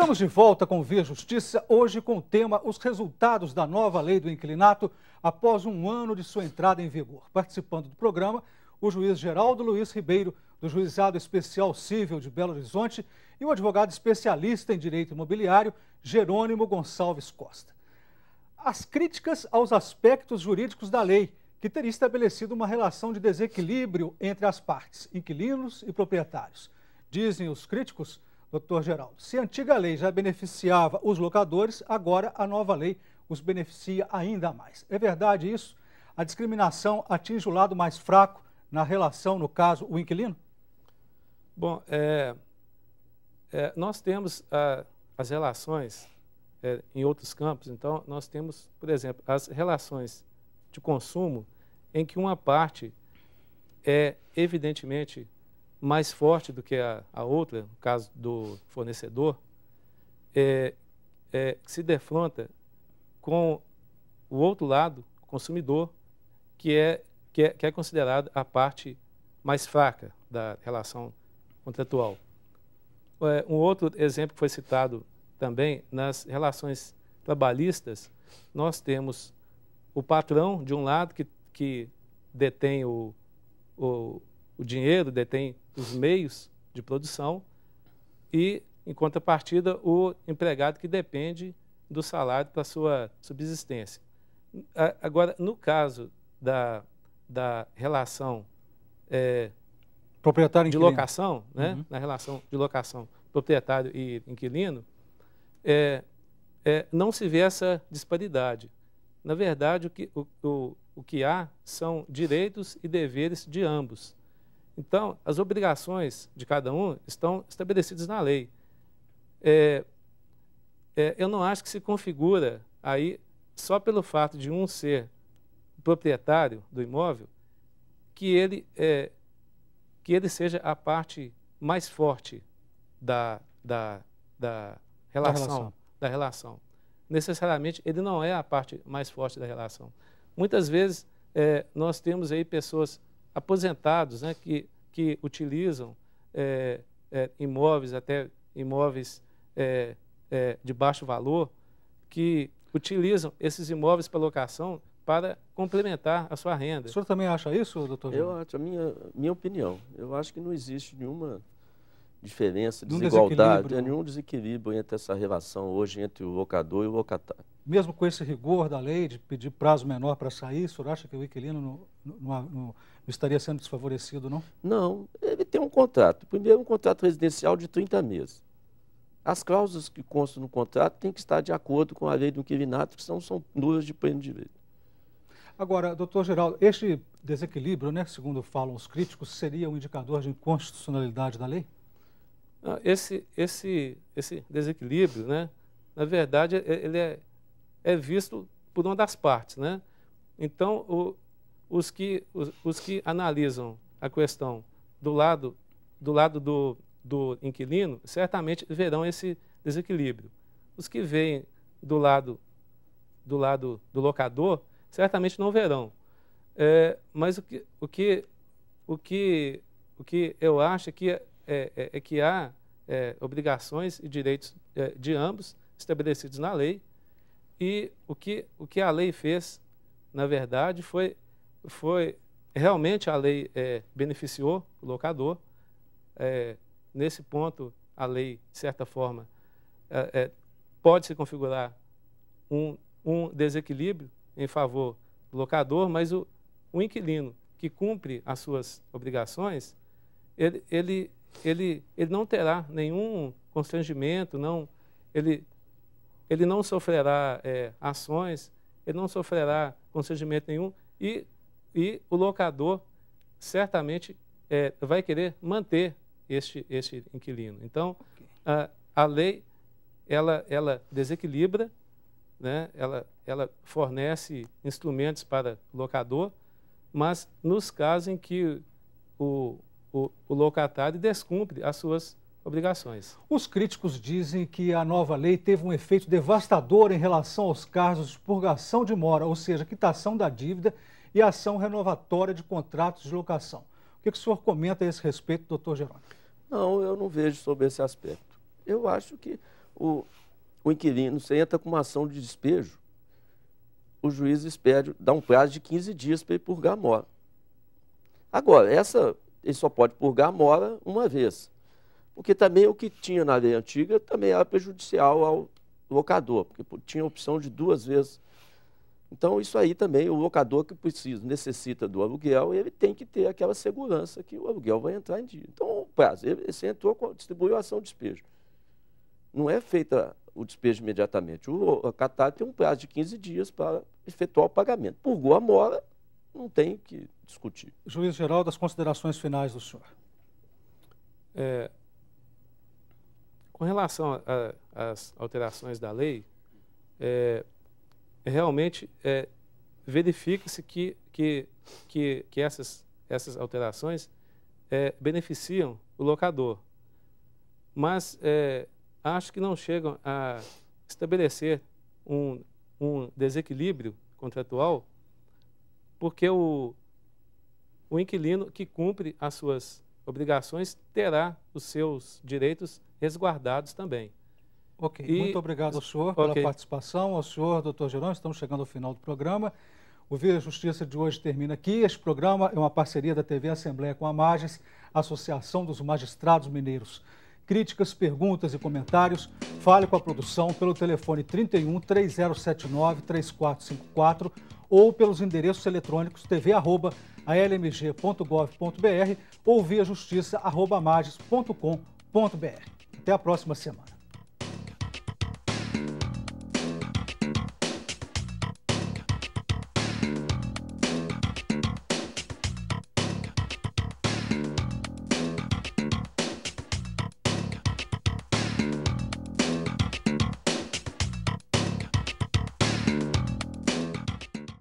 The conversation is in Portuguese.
Estamos de volta com Via Justiça, hoje com o tema Os resultados da nova lei do inclinato após um ano de sua entrada em vigor. Participando do programa, o juiz Geraldo Luiz Ribeiro, do Juizado Especial Civil de Belo Horizonte, e o advogado especialista em direito imobiliário, Jerônimo Gonçalves Costa. As críticas aos aspectos jurídicos da lei, que teria estabelecido uma relação de desequilíbrio entre as partes, inquilinos e proprietários. Dizem os críticos doutor Geraldo. Se a antiga lei já beneficiava os locadores, agora a nova lei os beneficia ainda mais. É verdade isso? A discriminação atinge o lado mais fraco na relação, no caso, o inquilino? Bom, é, é, nós temos ah, as relações é, em outros campos, então nós temos, por exemplo, as relações de consumo em que uma parte é evidentemente mais forte do que a, a outra, no caso do fornecedor, é, é, se defronta com o outro lado, o consumidor, que é, que é, que é considerado a parte mais fraca da relação contratual. É, um outro exemplo que foi citado também, nas relações trabalhistas, nós temos o patrão, de um lado, que, que detém o, o, o dinheiro, detém os meios de produção e, em contrapartida, o empregado que depende do salário para sua subsistência. Agora, no caso da, da relação é, proprietário de locação, né, uhum. na relação de locação proprietário e inquilino, é, é, não se vê essa disparidade. Na verdade, o que, o, o, o que há são direitos e deveres de ambos. Então, as obrigações de cada um estão estabelecidas na lei. É, é, eu não acho que se configura aí só pelo fato de um ser proprietário do imóvel que ele é, que ele seja a parte mais forte da, da, da, relação, da relação da relação necessariamente ele não é a parte mais forte da relação muitas vezes é, nós temos aí pessoas aposentados né, que, que utilizam é, é, imóveis, até imóveis é, é, de baixo valor, que utilizam esses imóveis para locação para complementar a sua renda. O senhor também acha isso, doutor? Eu acho, a minha, minha opinião. Eu acho que não existe nenhuma diferença, desigualdade, desequilíbrio. É nenhum desequilíbrio entre essa relação hoje entre o locador e o locatário. Mesmo com esse rigor da lei de pedir prazo menor para sair, o senhor acha que o inquilino não, não, não, estaria sendo desfavorecido, não? Não, ele tem um contrato. Primeiro, um contrato residencial de 30 meses. As cláusulas que constam no contrato têm que estar de acordo com a lei do inquilinato, que são, são nulas de pleno direito. Agora, doutor Geraldo, este desequilíbrio, né, segundo falam os críticos, seria um indicador de inconstitucionalidade da lei? Ah, esse, esse, esse desequilíbrio, né, na verdade, é, ele é, é visto por uma das partes. Né? Então, o, os, que, os, os, que analisam a questão do lado do, lado do, do inquilino, certamente verão esse desequilíbrio. Os que veem do lado do lado do locador, certamente não verão. É, mas o que, o, que, o, que, o que eu acho é que é, é, é que há é, obrigações e direitos é, de ambos estabelecidos na lei, e o que, o que a lei fez, na verdade, foi, foi realmente a lei é, beneficiou o locador. nesse ponto, a lei, de certa forma, pode se configurar um, um desequilíbrio em favor do locador, mas o, o inquilino que cumpre as suas obrigações, ele, ele, ele, ele não terá nenhum constrangimento, não, ele, ele não sofrerá é, ações, ele não sofrerá constrangimento nenhum e, e o locador certamente é, vai querer manter este, este inquilino. Então, a, a lei, ela, ela desequilibra, né? ela, ela fornece instrumentos para o locador, mas nos casos em que o, o, o locatário e descumpre as suas obrigações. Os críticos dizem que a nova lei teve um efeito devastador em relação aos casos de purgação de mora, ou seja, quitação da dívida e ação renovatória de contratos de locação. O que, que o senhor comenta a esse respeito, doutor Jerônimo? Não, eu não vejo sobre esse aspecto. Eu acho que o, o inquilino, se entra com uma ação de despejo, o juiz expede, dá um prazo de 15 dias para ele purgar a mora. Agora, essa ele só pode purgar a mora uma vez. Porque também o que tinha na lei antiga também era prejudicial ao locador, porque tinha a opção de duas vezes. Então, isso aí também, o locador que precisa, necessita do aluguel, ele tem que ter aquela segurança que o aluguel vai entrar em dia. Então, o prazo, ele, você entrou, distribuiu a ação de despejo. Não é feita o despejo imediatamente. O locatário tem um prazo de 15 dias para efetuar o pagamento. Purgou a mora, não tem que discutir. Juiz Geraldo, as considerações finais do senhor. É, com relação às alterações da lei, é, realmente é, verifica-se que, que, que, que, essas, essas alterações é, beneficiam o locador, mas é, acho que não chegam a estabelecer um, um desequilíbrio contratual porque o, o inquilino que cumpre as suas obrigações terá os seus direitos resguardados também. Ok, e, muito obrigado ao senhor okay. pela participação, ao senhor, doutor Gerão, estamos chegando ao final do programa. O Via Justiça de hoje termina aqui. Este programa é uma parceria da TV Assembleia com a Magis, Associação dos Magistrados Mineiros. Críticas, perguntas e comentários, fale com a produção pelo telefone 31 3079 3454 ou pelos endereços eletrônicos tv.almg.gov.br ou via justiça.mages.com.br. Até a próxima semana.